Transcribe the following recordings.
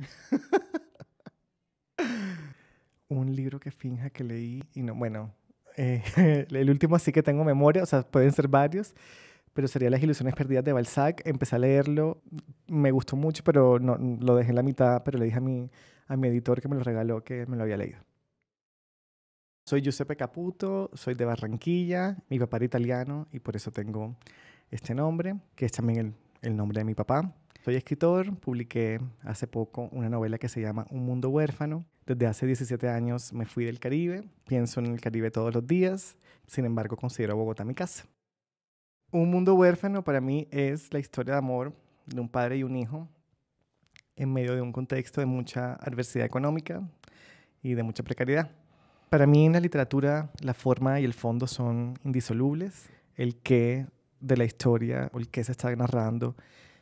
un libro que finja que leí y no, bueno, eh, el último sí que tengo memoria, o sea, pueden ser varios, pero sería Las Ilusiones Perdidas de Balzac. Empecé a leerlo, me gustó mucho, pero no, lo dejé en la mitad, pero le dije a mi, a mi editor que me lo regaló que me lo había leído. Soy Giuseppe Caputo, soy de Barranquilla, mi papá era italiano y por eso tengo este nombre, que es también el, el nombre de mi papá. Soy escritor, publiqué hace poco una novela que se llama Un mundo huérfano. Desde hace 17 años me fui del Caribe, pienso en el Caribe todos los días, sin embargo considero Bogotá mi casa. Un mundo huérfano para mí es la historia de amor de un padre y un hijo en medio de un contexto de mucha adversidad económica y de mucha precariedad. Para mí en la literatura la forma y el fondo son indisolubles. El qué de la historia o el qué se está narrando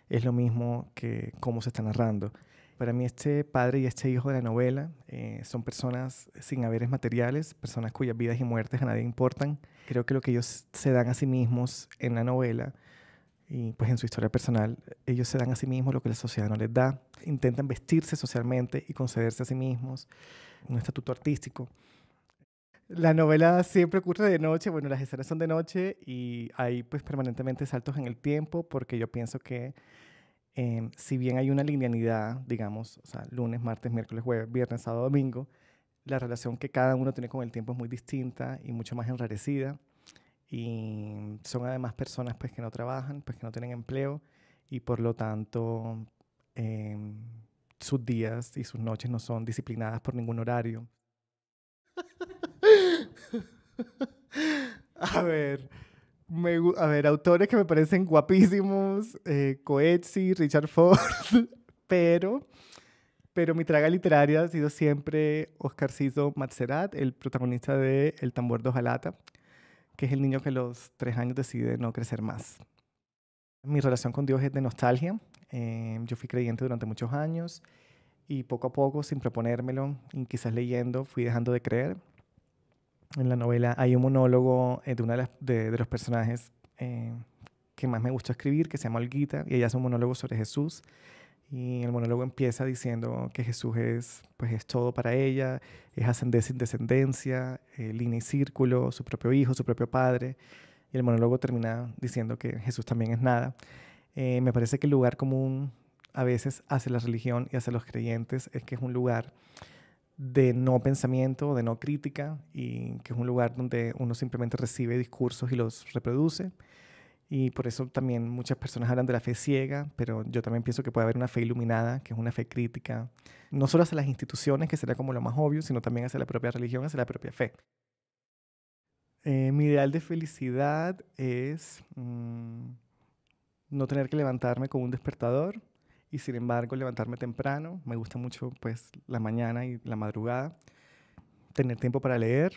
es lo mismo que cómo se está narrando. Para mí este padre y este hijo de la novela eh, son personas sin haberes materiales, personas cuyas vidas y muertes a nadie importan. Creo que lo que ellos se dan a sí mismos en la novela y pues en su historia personal, ellos se dan a sí mismos lo que la sociedad no les da, intentan vestirse socialmente y concederse a sí mismos un estatuto artístico. La novela siempre ocurre de noche, bueno, las escenas son de noche y hay pues permanentemente saltos en el tiempo porque yo pienso que em, si bien hay una linealidad, digamos, o sea, lunes, martes, miércoles, jueves, viernes, sábado, domingo, la relación que cada uno tiene con el tiempo es muy distinta y mucho más enrarecida y son además personas pues que no trabajan, pues que no tienen empleo y por lo tanto em, sus días y sus noches no son disciplinadas por ningún horario a ver. a ver, autores que me parecen guapísimos, eh, Coetzee, Richard Ford, pero, pero mi traga literaria ha sido siempre Ciso Matzerat, el protagonista de El tambor de Ojalata, que es el niño que a los tres años decide no crecer más. Mi relación con Dios es de nostalgia. Em, yo fui creyente durante muchos años y poco a poco, sin proponérmelo, y quizás leyendo, fui dejando de creer en la novela hay un monólogo eh, de una de, los personajes eh, que más me gusta escribir, que se llama Olguita, y ella hace un monólogo sobre Jesús. Y el monólogo empieza diciendo que Jesús es, pues, es todo para ella, es ascendencia sin descendencia, eh, línea y círculo, su propio hijo, su propio padre. Y el monólogo termina diciendo que Jesús también es nada. me parece que el lugar común a veces hace la religión y hacia los creyentes es que es un lugar de no pensamiento, de no crítica, y que es un lugar donde uno simplemente recibe discursos y los reproduce. Y por eso también muchas personas hablan de la fe ciega, pero yo también pienso que puede haber una fe iluminada, que es una fe crítica, no solo hacia las instituciones, que sería como lo más obvio, sino también hacia la propia religión, hacia la propia fe. Eh, mi ideal de felicidad es mm, no tener que levantarme con un despertador, y sin embargo levantarme temprano, me gusta mucho pues la mañana y la madrugada, tener tiempo para leer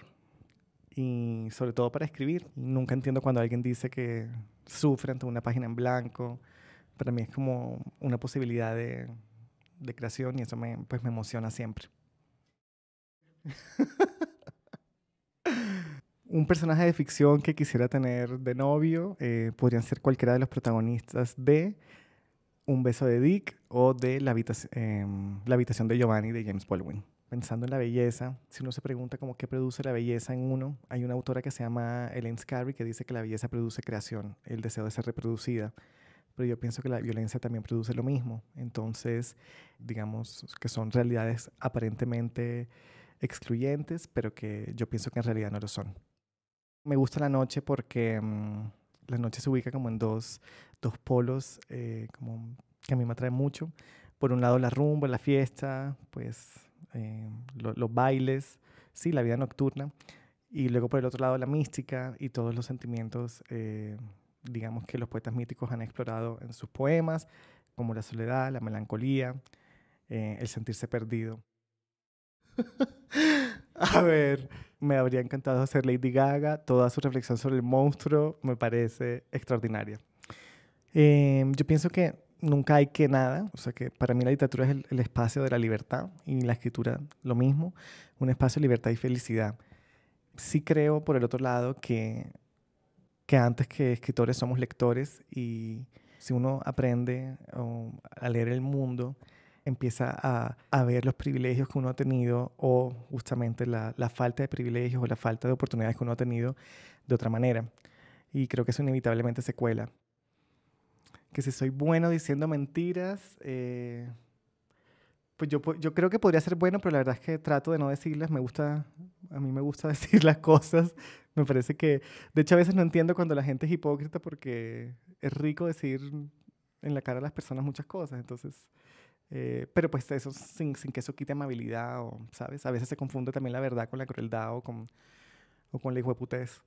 y sobre todo para escribir. Nunca entiendo cuando alguien dice que sufre ante una página en blanco, para mí es como una posibilidad de, de creación y eso me, pues me emociona siempre. un personaje de ficción que quisiera tener de novio, eh, podrían ser cualquiera de los protagonistas de un beso de Dick o de em, la, habitación, de Giovanni de James Baldwin. Pensando en la belleza, si uno se pregunta cómo qué produce la belleza en uno, hay una autora que se llama Ellen Scarry que dice que la belleza produce creación, el deseo de ser reproducida pero yo pienso que la violencia también produce lo mismo. Entonces, digamos que son realidades aparentemente excluyentes, pero que yo pienso que en realidad no lo son. Me gusta la noche porque em, la noche se ubica como en dos, dos polos eh, como que a mí me atrae mucho. Por un lado la rumba, la fiesta, pues eh, los bailes, sí, la vida nocturna. Y luego por el otro lado la mística y todos los sentimientos, eh, digamos, que los poetas míticos han explorado en sus poemas, como la soledad, la melancolía, el sentirse perdido. A ver, me habría encantado hacer Lady Gaga. Toda su reflexión sobre el monstruo me parece extraordinaria. Em, yo pienso que nunca hay que nada. O sea que para mí la literatura es el, espacio de la libertad y la escritura lo mismo. Un espacio de libertad y felicidad. Sí creo, por el otro lado, que, que antes que escritores somos lectores y si uno aprende um, a leer el mundo, empieza a, ver los privilegios que uno ha tenido o justamente la, falta de privilegios o la falta de oportunidades que uno ha tenido de otra manera. Y creo que eso inevitablemente se cuela. Que si soy bueno diciendo mentiras, eh, pues yo, yo creo que podría ser bueno, pero la verdad es que trato de no decirlas. Me gusta, a mí me gusta decir las cosas. Me parece que, de hecho, a veces no entiendo cuando la gente es hipócrita porque es rico decir en la cara a las personas muchas cosas. Entonces, eh, pero pues eso sin, sin, que eso quite amabilidad o, ¿sabes? A veces se confunde también la verdad con la crueldad o con, o con la hijueputez.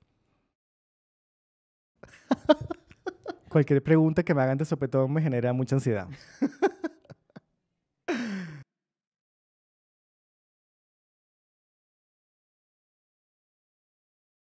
Cualquier pregunta que me hagan de sopetón me genera mucha ansiedad.